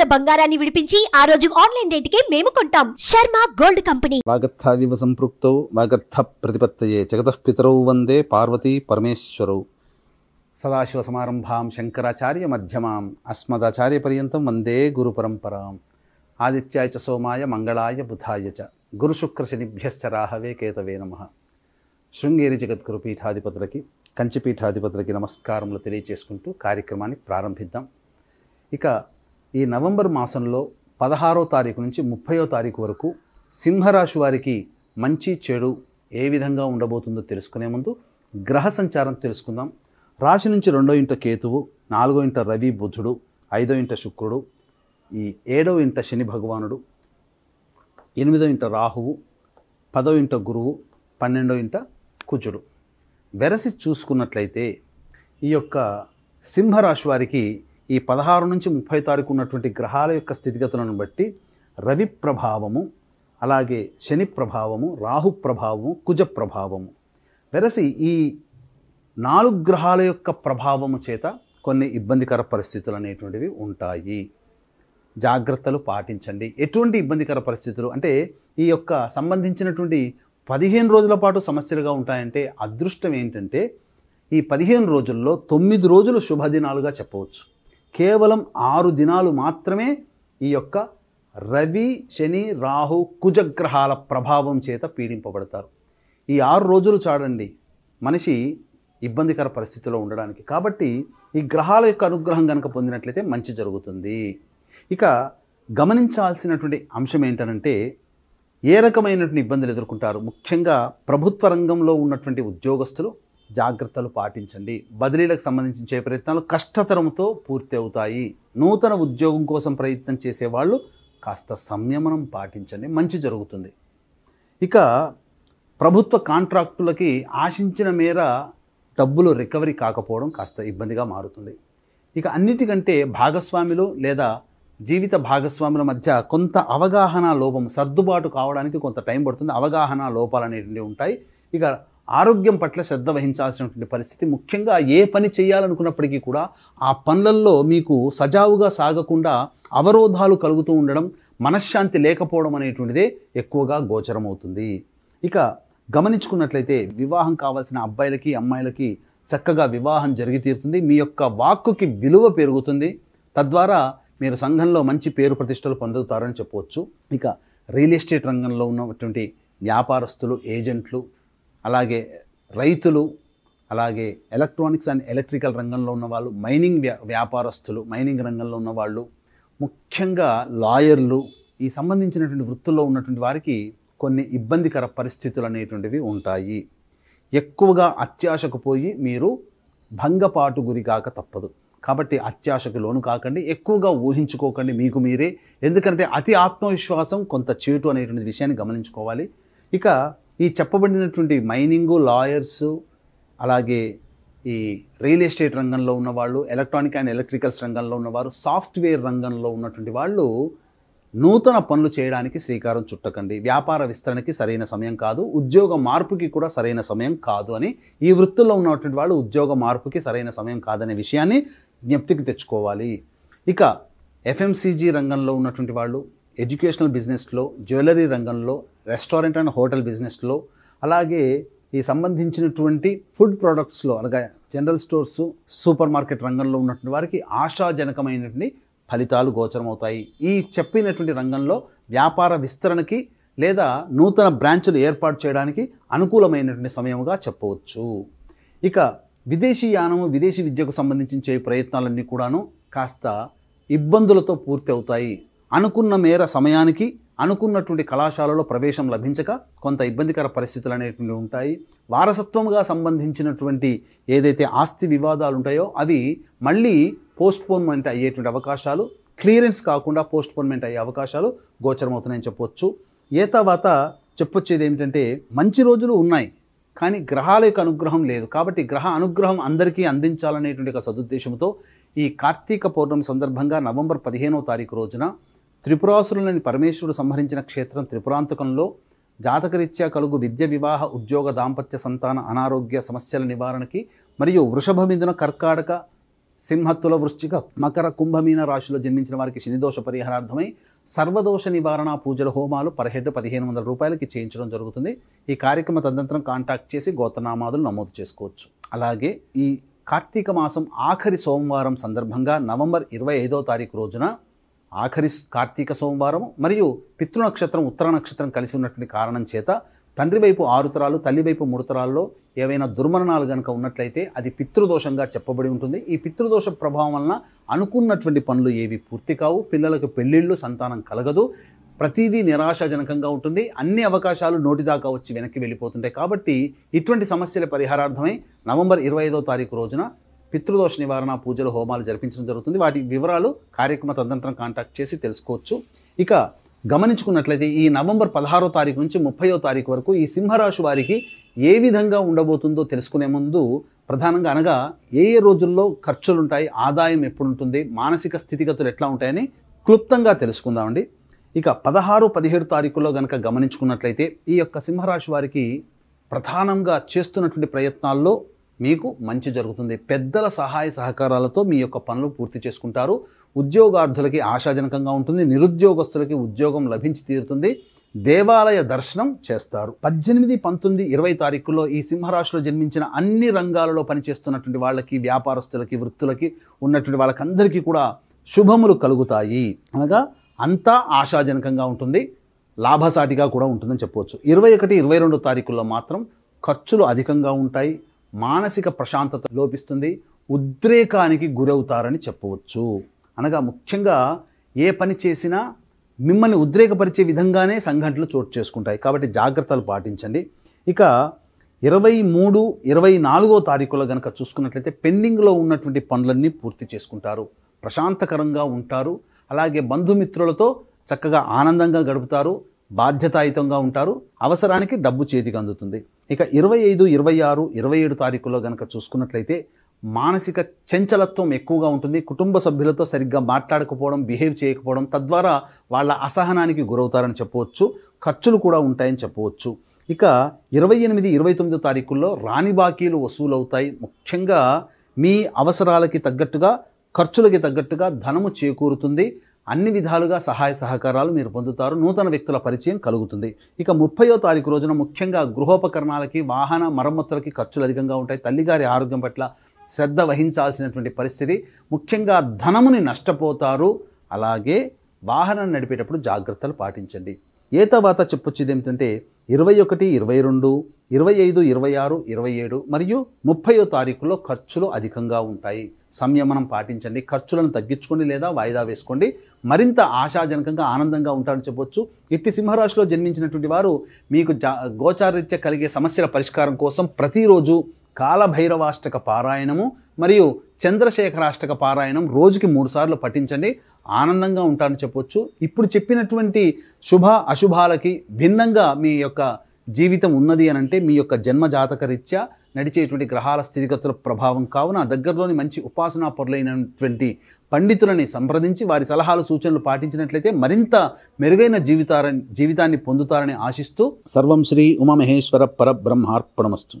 ఉన్న బంగారాన్ని విడిపించి ఆ రోజు ఆన్లైన్ రేటుకే మేము కొంటాం శర్మ గోల్డ్ కంపెనీ వాగర్థావివ సంపృక్తౌ వాగర్థ ప్రతిపత్తయే జగతఃపితరౌ వందే పార్వతీ పరమేశ్వరౌ సదాశివ సమారంభాం శంకరాచార్య మధ్యమాం అస్మదాచార్య పర్యంతం వందే గురు పరంపరాం ఆదిత్యాయ చ సోమాయ మంగళాయ బుధాయ చ గురు శుక్ర శనిభ్యశ్చ రాహవే కేతవే నమ శృంగేరి జగద్గురు పీఠాధిపతులకి కంచి పీఠాధిపతులకి నమస్కారములు తెలియచేసుకుంటూ కార్యక్రమాన్ని ప్రారంభిద్దాం ఇక ఈ నవంబర్ మాసంలో పదహారో తారీఖు నుంచి ముప్పయో తారీఖు వరకు సింహరాశి వారికి మంచి చెడు ఏ విధంగా ఉండబోతుందో తెలుసుకునే ముందు గ్రహ సంచారం తెలుసుకుందాం రాశి నుంచి రెండో ఇంట కేతువు నాలుగో ఇంట రవి బుధుడు ఐదో ఇంట శుక్రుడు ఈ ఏడో ఇంట శని భగవానుడు ఎనిమిదో ఇంట రాహువు పదో ఇంట గురువు పన్నెండో ఇంట కుజుడు వెరసి చూసుకున్నట్లయితే ఈ యొక్క సింహరాశి వారికి ఈ పదహారు నుంచి ముప్పై తారీఖు ఉన్నటువంటి గ్రహాల యొక్క స్థితిగతులను బట్టి రవి ప్రభావము అలాగే శని ప్రభావము రాహు ప్రభావము కుజ ప్రభావము వెరసి ఈ నాలుగు గ్రహాల యొక్క ప్రభావము చేత కొన్ని ఇబ్బందికర పరిస్థితులు అనేటువంటివి ఉంటాయి జాగ్రత్తలు పాటించండి ఎటువంటి ఇబ్బందికర పరిస్థితులు అంటే ఈ యొక్క సంబంధించినటువంటి పదిహేను రోజుల పాటు సమస్యలుగా ఉంటాయంటే అదృష్టం ఏంటంటే ఈ పదిహేను రోజుల్లో తొమ్మిది రోజులు శుభదినాలుగా చెప్పవచ్చు కేవలం ఆరు దినాలు మాత్రమే ఈ యొక్క రవి శని రాహు కుజగ్రహాల ప్రభావం చేత పీడింపబడతారు ఈ ఆరు రోజులు చాడండి మనిషి ఇబ్బందికర పరిస్థితిలో ఉండడానికి కాబట్టి ఈ గ్రహాల యొక్క అనుగ్రహం కనుక పొందినట్లయితే మంచి జరుగుతుంది ఇక గమనించాల్సినటువంటి అంశం ఏంటనంటే ఏ రకమైనటువంటి ఇబ్బందులు ఎదుర్కొంటారు ముఖ్యంగా ప్రభుత్వ రంగంలో ఉన్నటువంటి ఉద్యోగస్తులు జాగ్రత్తలు పాటించండి బదిలీలకు సంబంధించి చే ప్రయత్నాలు కష్టతరంతో పూర్తి అవుతాయి నూతన ఉద్యోగం కోసం ప్రయత్నం చేసేవాళ్ళు కాస్త సంయమనం పాటించండి మంచి జరుగుతుంది ఇక ప్రభుత్వ కాంట్రాక్టులకి ఆశించిన మేర డబ్బులు రికవరీ కాకపోవడం కాస్త ఇబ్బందిగా మారుతుంది ఇక అన్నిటికంటే భాగస్వాములు లేదా జీవిత భాగస్వాముల మధ్య కొంత అవగాహన లోపం సర్దుబాటు కావడానికి కొంత టైం పడుతుంది అవగాహన లోపాలు అనేటివి ఉంటాయి ఇక ఆరోగ్యం పట్ల శ్రద్ధ వహించాల్సినటువంటి పరిస్థితి ముఖ్యంగా ఏ పని చేయాలనుకున్నప్పటికీ కూడా ఆ పనులలో మీకు సజావుగా సాగకుండా అవరోధాలు కలుగుతూ ఉండడం మనశ్శాంతి లేకపోవడం అనేటువంటిదే ఎక్కువగా గోచరమవుతుంది ఇక గమనించుకున్నట్లయితే వివాహం కావాల్సిన అబ్బాయిలకి అమ్మాయిలకి చక్కగా వివాహం జరిగి తీరుతుంది మీ యొక్క వాక్కుకి విలువ పెరుగుతుంది తద్వారా మీరు సంఘంలో మంచి పేరు ప్రతిష్టలు పొందుతారని చెప్పవచ్చు ఇక రియల్ ఎస్టేట్ రంగంలో ఉన్నటువంటి వ్యాపారస్తులు ఏజెంట్లు అలాగే రైతులు అలాగే ఎలక్ట్రానిక్స్ అండ్ ఎలక్ట్రికల్ రంగంలో ఉన్నవాళ్ళు మైనింగ్ వ్యాపారస్తులు మైనింగ్ రంగంలో ఉన్నవాళ్ళు ముఖ్యంగా లాయర్లు ఈ సంబంధించినటువంటి వృత్తుల్లో ఉన్నటువంటి వారికి కొన్ని ఇబ్బందికర పరిస్థితులు అనేటువంటివి ఉంటాయి ఎక్కువగా అత్యాశకు పోయి మీరు భంగపాటు గురి కాక తప్పదు కాబట్టి అత్యాశకు లోను కాకండి ఎక్కువగా ఊహించుకోకండి మీకు మీరే ఎందుకంటే అతి ఆత్మవిశ్వాసం కొంత చేటు అనేటువంటి విషయాన్ని గమనించుకోవాలి ఇక ఈ చెప్పబడినటువంటి మైనింగు లాయర్స్ అలాగే ఈ రియల్ ఎస్టేట్ రంగంలో ఉన్నవాళ్ళు ఎలక్ట్రానిక్ అండ్ ఎలక్ట్రికల్స్ రంగంలో ఉన్నవారు సాఫ్ట్వేర్ రంగంలో ఉన్నటువంటి వాళ్ళు నూతన పనులు చేయడానికి శ్రీకారం చుట్టకండి వ్యాపార విస్తరణకి సరైన సమయం కాదు ఉద్యోగ మార్పుకి కూడా సరైన సమయం కాదు అని ఈ వృత్తుల్లో ఉన్నటువంటి వాళ్ళు ఉద్యోగ మార్పుకి సరైన సమయం కాదనే విషయాన్ని జ్ఞప్తికి తెచ్చుకోవాలి ఇక ఎఫ్ఎంసీజీ రంగంలో ఉన్నటువంటి వాళ్ళు ఎడ్యుకేషనల్ బిజినెస్లో జ్యువెలరీ రంగంలో రెస్టారెంట్ అండ్ హోటల్ బిజినెస్లో అలాగే ఈ సంబంధించినటువంటి ఫుడ్ ప్రోడక్ట్స్లో అనగా జనరల్ స్టోర్స్ సూపర్ మార్కెట్ రంగంలో ఉన్నటువంటి వారికి ఆశాజనకమైనటువంటి ఫలితాలు గోచరమవుతాయి ఈ చెప్పినటువంటి రంగంలో వ్యాపార విస్తరణకి లేదా నూతన బ్రాంచులు ఏర్పాటు చేయడానికి అనుకూలమైనటువంటి సమయముగా చెప్పవచ్చు ఇక విదేశీ యానము విదేశీ విద్యకు సంబంధించి చేయ ప్రయత్నాలన్నీ కూడాను కాస్త ఇబ్బందులతో పూర్తి అవుతాయి అనుకున్న మేర సమయానికి అనుకున్నటువంటి కళాశాలలో ప్రవేశం లభించక కొంత ఇబ్బందికర పరిస్థితులు అనేటువంటివి ఉంటాయి వారసత్వంగా సంబంధించినటువంటి ఏదైతే ఆస్తి వివాదాలు ఉంటాయో అవి మళ్ళీ పోస్ట్పోన్మెంట్ అయ్యేటువంటి అవకాశాలు క్లియరెన్స్ కాకుండా పోస్ట్పోన్మెంట్ అయ్యే అవకాశాలు గోచరమవుతున్నాయని చెప్పొచ్చు ఏ తర్వాత చెప్పొచ్చేది ఏమిటంటే మంచి రోజులు ఉన్నాయి కానీ గ్రహాల యొక్క అనుగ్రహం లేదు కాబట్టి గ్రహ అనుగ్రహం అందరికీ అందించాలనేటువంటి ఒక సదుద్దేశంతో ఈ కార్తీక పౌర్ణమి సందర్భంగా నవంబర్ పదిహేనో తారీఖు రోజున త్రిపురాసురులని పరమేశ్వరుడు సంహరించిన క్షేత్రం త్రిపురాంతకంలో జాతకరీత్యా కలుగు విద్య వివాహ ఉద్యోగ దాంపత్య సంతాన అనారోగ్య సమస్యల నివారణకి మరియు వృషభ మిథున కర్కాటక సింహత్తుల వృష్టిక మకర కుంభమీన రాశిలో జన్మించిన వారికి శనిదోష పరిహారార్థమై సర్వదోష నివారణ పూజల హోమాలు పర్ పదిహేను వందల రూపాయలకి చేయించడం జరుగుతుంది ఈ కార్యక్రమ తదనంతరం కాంటాక్ట్ చేసి గోతనామాదులు నమోదు చేసుకోవచ్చు అలాగే ఈ కార్తీక మాసం ఆఖరి సోమవారం సందర్భంగా నవంబర్ ఇరవై ఐదో తారీఖు రోజున ఆఖరి కార్తీక సోమవారం మరియు పితృనక్షత్రం ఉత్తర నక్షత్రం కలిసి ఉన్నటువంటి కారణం చేత తండ్రి వైపు ఆరుతరాలు తల్లి వైపు ఏవైనా దుర్మరణాలు కనుక ఉన్నట్లయితే అది పితృదోషంగా చెప్పబడి ఉంటుంది ఈ పితృదోష ప్రభావం వలన అనుకున్నటువంటి పనులు ఏవి పూర్తి కావు పిల్లలకు పెళ్ళిళ్ళు సంతానం కలగదు ప్రతిదీ నిరాశాజనకంగా ఉంటుంది అన్ని అవకాశాలు నోటిదాకా వచ్చి వెనక్కి వెళ్ళిపోతుంటాయి కాబట్టి ఇటువంటి సమస్యల పరిహారార్థమై నవంబర్ ఇరవై ఐదో తారీఖు రోజున పితృదోష నివారణ పూజలు హోమాలు జరిపించడం జరుగుతుంది వాటి వివరాలు కార్యక్రమ తదనంతరం కాంటాక్ట్ చేసి తెలుసుకోవచ్చు ఇక గమనించుకున్నట్లయితే ఈ నవంబర్ పదహారో తారీఖు నుంచి ముప్పయో తారీఖు వరకు ఈ సింహరాశి వారికి ఏ విధంగా ఉండబోతుందో తెలుసుకునే ముందు ప్రధానంగా అనగా ఏ ఏ రోజుల్లో ఖర్చులు ఉంటాయి ఆదాయం ఎప్పుడు ఉంటుంది మానసిక స్థితిగతులు ఎట్లా ఉంటాయని క్లుప్తంగా తెలుసుకుందామండి ఇక పదహారు పదిహేడు తారీఖులో గనక గమనించుకున్నట్లయితే ఈ యొక్క సింహరాశి వారికి ప్రధానంగా చేస్తున్నటువంటి ప్రయత్నాల్లో మీకు మంచి జరుగుతుంది పెద్దల సహాయ సహకారాలతో మీ యొక్క పనులు పూర్తి చేసుకుంటారు ఉద్యోగార్థులకి ఆశాజనకంగా ఉంటుంది నిరుద్యోగస్తులకి ఉద్యోగం లభించి తీరుతుంది దేవాలయ దర్శనం చేస్తారు పద్దెనిమిది పంతొమ్మిది ఇరవై తారీఖుల్లో ఈ సింహరాశిలో జన్మించిన అన్ని రంగాలలో పనిచేస్తున్నటువంటి వాళ్ళకి వ్యాపారస్తులకి వృత్తులకి ఉన్నటువంటి వాళ్ళకందరికీ కూడా శుభములు కలుగుతాయి అనగా అంతా ఆశాజనకంగా ఉంటుంది లాభసాటిగా కూడా ఉంటుందని చెప్పవచ్చు ఇరవై ఒకటి ఇరవై రెండు తారీఖుల్లో మాత్రం ఖర్చులు అధికంగా ఉంటాయి మానసిక ప్రశాంతత లోపిస్తుంది ఉద్రేకానికి గురవుతారని చెప్పవచ్చు అనగా ముఖ్యంగా ఏ పని చేసినా మిమ్మల్ని ఉద్రేకపరిచే విధంగానే సంఘటనలు చోటు చేసుకుంటాయి కాబట్టి జాగ్రత్తలు పాటించండి ఇక ఇరవై మూడు ఇరవై నాలుగో తారీఖులో కనుక చూసుకున్నట్లయితే పెండింగ్లో ఉన్నటువంటి పనులన్నీ పూర్తి చేసుకుంటారు ప్రశాంతకరంగా ఉంటారు అలాగే బంధుమిత్రులతో చక్కగా ఆనందంగా గడుపుతారు బాధ్యతాయుతంగా ఉంటారు అవసరానికి డబ్బు చేతికి అందుతుంది ఇక ఇరవై ఐదు ఇరవై ఆరు ఇరవై ఏడు తారీఖుల్లో కనుక చూసుకున్నట్లయితే మానసిక చంచలత్వం ఎక్కువగా ఉంటుంది కుటుంబ సభ్యులతో సరిగ్గా మాట్లాడకపోవడం బిహేవ్ చేయకపోవడం తద్వారా వాళ్ళ అసహనానికి గురవుతారని చెప్పవచ్చు ఖర్చులు కూడా ఉంటాయని చెప్పవచ్చు ఇక ఇరవై ఎనిమిది ఇరవై తొమ్మిదో తారీఖుల్లో రాణి బాకీలు వసూలవుతాయి ముఖ్యంగా మీ అవసరాలకి తగ్గట్టుగా ఖర్చులకి తగ్గట్టుగా ధనము చేకూరుతుంది అన్ని విధాలుగా సహాయ సహకారాలు మీరు పొందుతారు నూతన వ్యక్తుల పరిచయం కలుగుతుంది ఇక ముప్పయో తారీఖు రోజున ముఖ్యంగా గృహోపకరణాలకి వాహన మరమ్మతులకి ఖర్చులు అధికంగా ఉంటాయి తల్లిగారి ఆరోగ్యం పట్ల శ్రద్ధ వహించాల్సినటువంటి పరిస్థితి ముఖ్యంగా ధనముని నష్టపోతారు అలాగే వాహనాన్ని నడిపేటప్పుడు జాగ్రత్తలు పాటించండి ఏ తర్వాత చెప్పొచ్చేది ఏమిటంటే ఇరవై ఒకటి ఇరవై రెండు ఇరవై ఐదు ఇరవై ఆరు ఇరవై ఏడు మరియు ముప్పయో తారీఖులో ఖర్చులు అధికంగా ఉంటాయి సంయమనం పాటించండి ఖర్చులను తగ్గించుకోండి లేదా వాయిదా వేసుకోండి మరింత ఆశాజనకంగా ఆనందంగా ఉంటారని చెప్పొచ్చు ఇట్టి సింహరాశిలో జన్మించినటువంటి వారు మీకు జా గోచారీత్య కలిగే సమస్యల పరిష్కారం కోసం ప్రతిరోజు కాలభైరవాష్టక పారాయణము మరియు చంద్రశేఖరాష్టక పారాయణం రోజుకి మూడుసార్లు పఠించండి ఆనందంగా ఉంటారని చెప్పొచ్చు ఇప్పుడు చెప్పినటువంటి శుభ అశుభాలకి భిన్నంగా మీ యొక్క జీవితం ఉన్నది అని అంటే మీ యొక్క జన్మ జాతకరీత్యా నడిచేటువంటి గ్రహాల స్థితిగతుల ప్రభావం కావున దగ్గరలోని మంచి ఉపాసనా పరులైనటువంటి పండితులని సంప్రదించి వారి సలహాలు సూచనలు పాటించినట్లయితే మరింత మెరుగైన జీవితారని జీవితాన్ని పొందుతారని ఆశిస్తూ సర్వం శ్రీ ఉమామహేశ్వర పరబ్రహ్మార్పణమస్తు